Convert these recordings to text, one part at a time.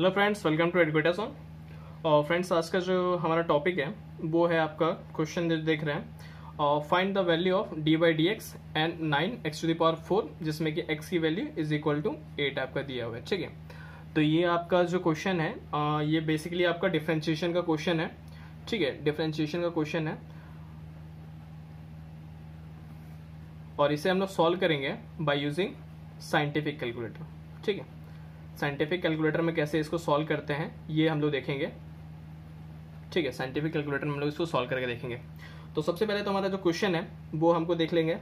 hello friends welcome to एडवर्टाजोन और friends आज का जो हमारा टॉपिक है वो है आपका क्वेश्चन देख रहे हैं और find the value of d by d x and nine x to the power four जिसमें कि एक्स की value is equal to eight आपका दिया हुआ है ठीक है तो ये आपका जो क्वेश्चन है आ, uh, ये बेसिकली आपका डिफ्रेंशिएशन का क्वेश्चन है ठीक है डिफ्रेंशिएशन का क्वेश्चन है और इसे हम लोग सॉल्व करेंगे बाई यूजिंग साइंटिफिक कैलकुलेटर ठीक है साइंटिफिक कैलकुलेटर में कैसे इसको सॉल्व करते हैं ये हम लोग देखेंगे ठीक है साइंटिफिक कैलकुलेटर में हम लोग इसको सॉल्व करके देखेंगे तो सबसे पहले तो हमारा जो क्वेश्चन है वो हमको देख लेंगे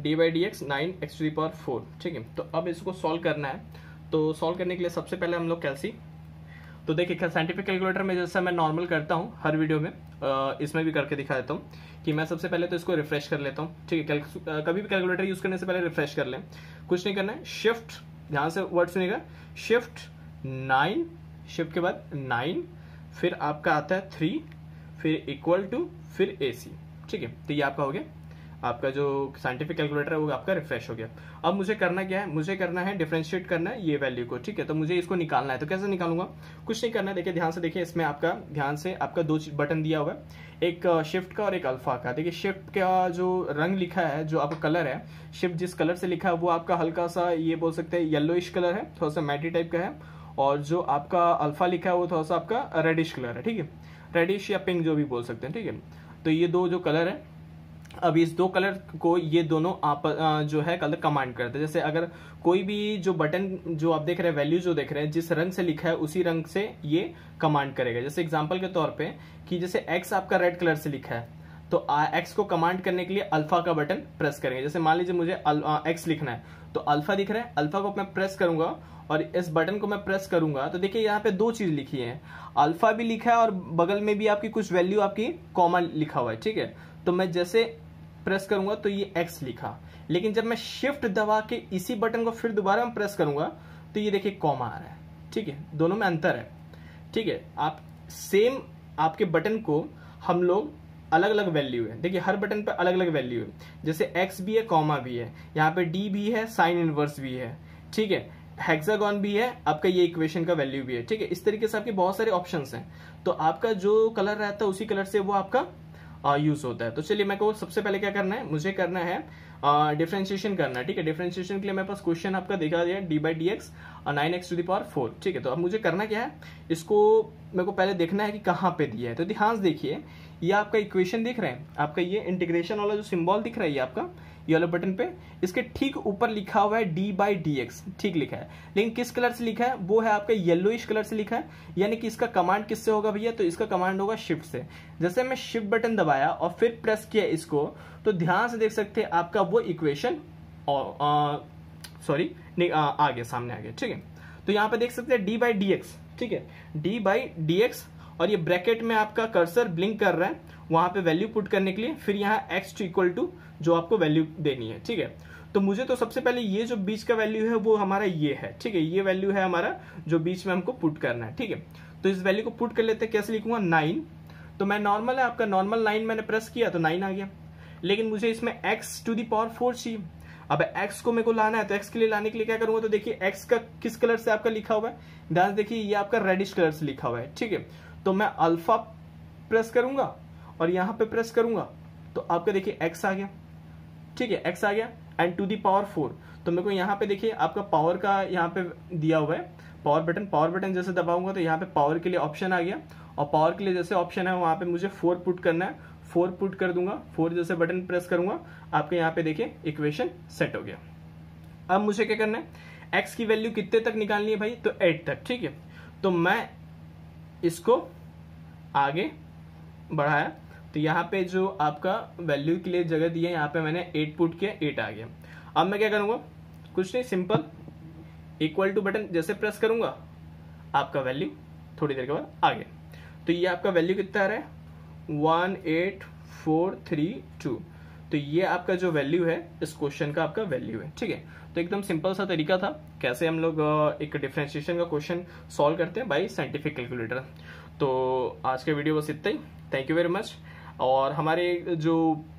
d by d x nine x to the power four ठीक है तो अब इसको सॉल्व करना है तो सॉल्व करने के लिए सबसे पहले हम लोग कैलसी तो देखिए साइंटिफिक कैलकुलेटर में जैसा मैं नॉर्मल करता हूँ हर वीडियो में इसमें भी करके दिखा देता हूँ कि मैं सबसे पहले तो इसको रिफ्रेश कर लेता हूँ ठीक है कभी भी कैलकुलेटर यूज़ करने से पहले रिफ्रेश कर लें कुछ नहीं करना है शिफ्ट ध्यान से वर्ड सुनेगा शिफ्ट नाइन शिफ्ट के बाद नाइन फिर आपका आता है थ्री फिर इक्वल टू फिर ए सी ठीक है तो ये आपका हो गया आपका जो साइंटिफिक कैलकुलेटर है वो आपका रिफ्रेश हो गया अब मुझे करना क्या है मुझे करना है डिफ्रेंशिएट करना है ये वैल्यू को ठीक है तो मुझे इसको निकालना है तो कैसे निकालूंगा कुछ नहीं करना है देखिए ध्यान से देखिए इसमें आपका ध्यान से आपका दो बटन दिया हुआ है एक शिफ्ट का और एक अल्फा का देखिए शिफ्ट का जो रंग लिखा है जो आपका कलर है शिफ्ट जिस कलर से लिखा है वो आपका हल्का सा ये बोल सकते हैं येलोइश कलर है थोड़ा सा मैटी टाइप का है और जो आपका अल्फा लिखा है वो थोड़ा सा आपका रेडिश कलर है ठीक है रेडिश या पिंक जो भी बोल सकते हैं ठीक है तो ये दो जो कलर है अब इस दो कलर को ये दोनों आप जो है कलर कमांड करते हैं जैसे अगर कोई भी जो बटन जो आप देख रहे हैं वैल्यू जो देख रहे हैं जिस रंग से लिखा है उसी रंग से ये कमांड करेगा जैसे एग्जाम्पल के तौर पे कि जैसे एक्स आपका रेड कलर से लिखा है तो एक्स को कमांड करने के लिए अल्फा का बटन प्रेस करेंगे जैसे मान लीजिए मुझे एक्स लिखना है तो अल्फा दिख रहा है अल्फा को मैं प्रेस करूंगा और इस बटन को मैं प्रेस करूंगा तो देखिए यहाँ पे दो चीज लिखी है अल्फा भी लिखा है और बगल में भी आपकी कुछ वैल्यू आपकी कॉमन लिखा हुआ है ठीक है तो मैं जैसे प्रेस करूंगा तो ये एक्स लिखा लेकिन जब मैं शिफ्ट दबा के इसी बटन को फिर दोबारा मैं प्रेस करूंगा तो ये देखिए कॉमा आ रहा है ठीक है दोनों में अंतर है ठीक है आप सेम आपके बटन को हम लोग अलग अलग वैल्यू है देखिए हर बटन पर अलग अलग वैल्यू है जैसे एक्स भी है कॉमा भी है यहाँ पे डी भी है साइन इनवर्स भी है ठीक है हेक्सागॉन भी है आपका ये इक्वेशन का वैल्यू भी है ठीक है इस तरीके से आपके बहुत सारे ऑप्शंस हैं तो आपका जो कलर रहता है उसी कलर से वो आपका यूज होता है तो चलिए मेरे को सबसे पहले क्या करना है मुझे करना है डिफ्रेंशिएशन करना है ठीक है डिफ्रेंशिएशन के लिए मेरे पास क्वेश्चन आपका देखा गया d by d x nine x to the power four ठीक है तो अब मुझे करना क्या है इसको मेरे को पहले देखना है कि कहाँ पे दिया है तो ध्यान से देखिए ये आपका इक्वेशन दिख रहा है आपका ये इंटीग्रेशन वाला जो सिम्बॉल दिख रहा है ये आपका येलो बटन पे इसके ठीक ऊपर लिखा हुआ है डी बाई डी एक्स ठीक लिखा है लेकिन किस कलर से लिखा है वो है आपका येलोइश कलर से लिखा है यानी कि इसका कमांड किससे होगा भैया तो इसका कमांड होगा शिफ्ट से जैसे मैं शिफ्ट बटन दबाया और फिर प्रेस किया इसको तो ध्यान से देख सकते हैं आपका वो इक्वेशन सॉरी आ गया सामने आ गया ठीक है तो यहाँ पे देख सकते हैं डी बाई डी एक्स ठीक है डी बाई डी एक्स और ये ब्रैकेट में आपका कर्सर ब्लिंक कर रहा है वहां पे वैल्यू पुट करने के लिए फिर यहाँ एक्स टू इक्वल टू जो आपको वैल्यू देनी है ठीक है तो मुझे तो सबसे पहले ये जो बीच का वैल्यू है वो हमारा ये है ठीक है ये वैल्यू है हमारा जो बीच में हमको पुट करना है ठीक है तो इस वैल्यू को पुट कर लेते हैं कैसे लिखूंगा नाइन तो मैं नॉर्मल है आपका नॉर्मल नाइन मैंने प्रेस किया तो नाइन आ गया लेकिन मुझे इसमें x to the power four चाहिए अब एक्स को मेरे को लाना है तो एक्स के लिए लाने के लिए क्या करूंगा तो देखिए एक्स का किस कलर से आपका लिखा हुआ है ध्यान देखिए ये आपका रेडिश कलर से लिखा हुआ है ठीक है तो मैं अल्फा प्रेस करूंगा और यहाँ पे प्रेस करूंगा तो आपका देखिए एक्स आ गया ठीक है एक्स आ गया and to the power four तो मेरे को यहाँ पे देखिए आपका पावर का यहाँ पे दिया हुआ है पावर बटन पावर बटन जैसे दबाऊंगा तो यहाँ पे पावर के लिए ऑप्शन आ गया और पावर के लिए जैसे ऑप्शन है वहां पे मुझे फोर पुट करना है फोर पुट कर दूंगा फोर जैसे बटन प्रेस करूंगा आपके यहाँ पे देखिए इक्वेशन सेट हो गया अब मुझे क्या करना है एक्स की वैल्यू कितने तक निकालनी है भाई तो एट तक ठीक है तो मैं इसको आगे बढ़ाया तो यहाँ पे जो आपका वैल्यू के लिए जगह दी है यहाँ पे मैंने एट पुट किया एट आ गया अब मैं क्या करूंगा कुछ नहीं सिंपल इक्वल टू बटन जैसे प्रेस करूंगा आपका वैल्यू थोड़ी देर के बाद आ गया तो ये आपका वैल्यू कितना आ रहा है one eight four three two तो ये आपका जो वैल्यू है इस क्वेश्चन का आपका वैल्यू है ठीक है तो एकदम सिंपल सा तरीका था कैसे हम लोग एक डिफ्रेंशिएशन का क्वेश्चन सॉल्व करते हैं बाई साइंटिफिक कैलकुलेटर तो आज का वीडियो बस इतना ही थैंक यू वेरी मच और हमारे जो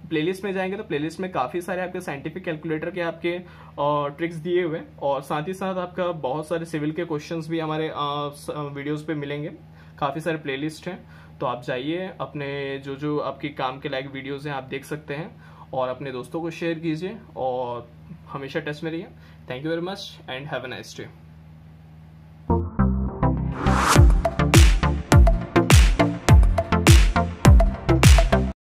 प्लेलिस्ट में जाएंगे तो प्लेलिस्ट में काफ़ी सारे आपके साइंटिफिक कैलकुलेटर के आपके ट्रिक्स दिए हुए हैं और साथ ही साथ आपका बहुत सारे सिविल के क्वेश्चंस भी हमारे वीडियोस पे मिलेंगे काफ़ी सारे प्लेलिस्ट हैं तो आप जाइए अपने जो जो आपके काम के लायक वीडियोज़ हैं आप देख सकते हैं और अपने दोस्तों को शेयर कीजिए और हमेशा टच में रहिए thank you very much and have a nice day